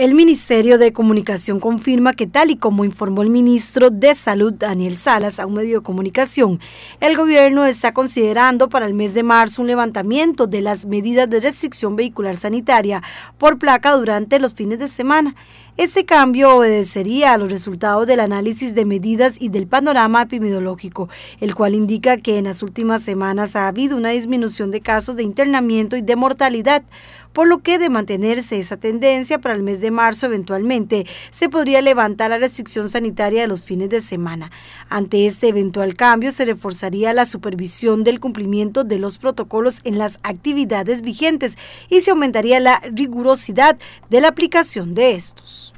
El Ministerio de Comunicación confirma que tal y como informó el ministro de Salud Daniel Salas a un medio de comunicación, el gobierno está considerando para el mes de marzo un levantamiento de las medidas de restricción vehicular sanitaria por placa durante los fines de semana. Este cambio obedecería a los resultados del análisis de medidas y del panorama epidemiológico, el cual indica que en las últimas semanas ha habido una disminución de casos de internamiento y de mortalidad, por lo que de mantenerse esa tendencia para el mes de marzo eventualmente se podría levantar la restricción sanitaria de los fines de semana. Ante este eventual cambio se reforzaría la supervisión del cumplimiento de los protocolos en las actividades vigentes y se aumentaría la rigurosidad de la aplicación de estos.